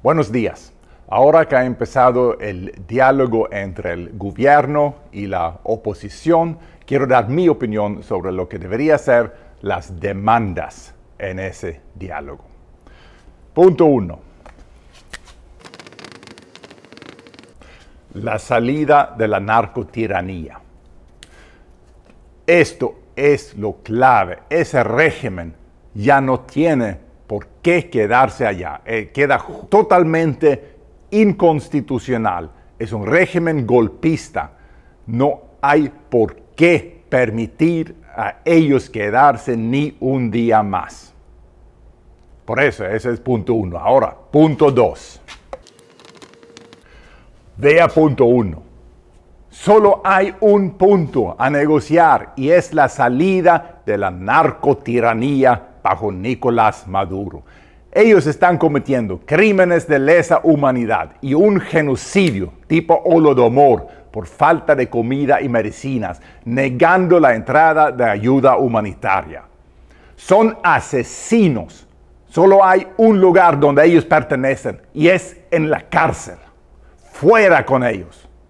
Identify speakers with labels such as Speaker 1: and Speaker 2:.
Speaker 1: Buenos días. Ahora que ha empezado el diálogo entre el gobierno y la oposición, quiero dar mi opinión sobre lo que debería ser las demandas en ese diálogo.
Speaker 2: Punto 1.
Speaker 1: La salida de la narcotiranía. Esto es lo clave. Ese régimen ya no tiene ¿Por qué quedarse allá? Eh, queda totalmente inconstitucional. Es un régimen golpista. No hay por qué permitir a ellos quedarse ni un día más. Por eso, ese es punto uno. Ahora, punto dos. Vea punto uno. Solo hay un punto a negociar y es la salida de la narcotiranía bajo Nicolás Maduro. Ellos están cometiendo crímenes de lesa humanidad y un genocidio tipo holodomor por falta de comida y medicinas, negando la entrada de ayuda humanitaria. Son asesinos. Solo hay un lugar donde ellos pertenecen y es en la cárcel. Fuera con ellos.